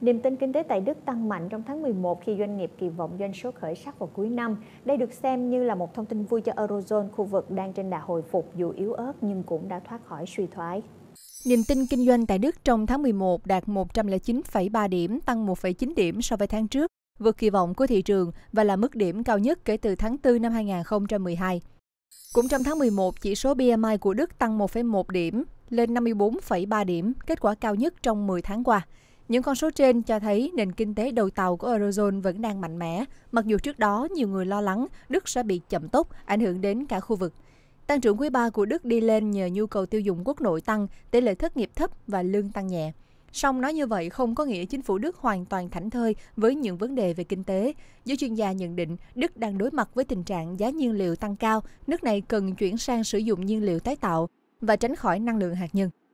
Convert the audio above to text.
Niềm tin kinh tế tại Đức tăng mạnh trong tháng 11 khi doanh nghiệp kỳ vọng doanh số khởi sắc vào cuối năm. Đây được xem như là một thông tin vui cho Eurozone, khu vực đang trên đà hồi phục dù yếu ớt nhưng cũng đã thoát khỏi suy thoái. Niềm tin kinh doanh tại Đức trong tháng 11 đạt 109,3 điểm, tăng 1,9 điểm so với tháng trước, vượt kỳ vọng của thị trường và là mức điểm cao nhất kể từ tháng 4 năm 2012. Cũng trong tháng 11, chỉ số BMI của Đức tăng 1,1 điểm, lên 54,3 điểm, kết quả cao nhất trong 10 tháng qua. Những con số trên cho thấy nền kinh tế đầu tàu của Eurozone vẫn đang mạnh mẽ, mặc dù trước đó nhiều người lo lắng Đức sẽ bị chậm tốc, ảnh hưởng đến cả khu vực. Tăng trưởng quý 3 của Đức đi lên nhờ nhu cầu tiêu dùng quốc nội tăng, tỷ lệ thất nghiệp thấp và lương tăng nhẹ. Song nói như vậy không có nghĩa chính phủ Đức hoàn toàn thảnh thơi với những vấn đề về kinh tế. Giới chuyên gia nhận định Đức đang đối mặt với tình trạng giá nhiên liệu tăng cao, nước này cần chuyển sang sử dụng nhiên liệu tái tạo và tránh khỏi năng lượng hạt nhân.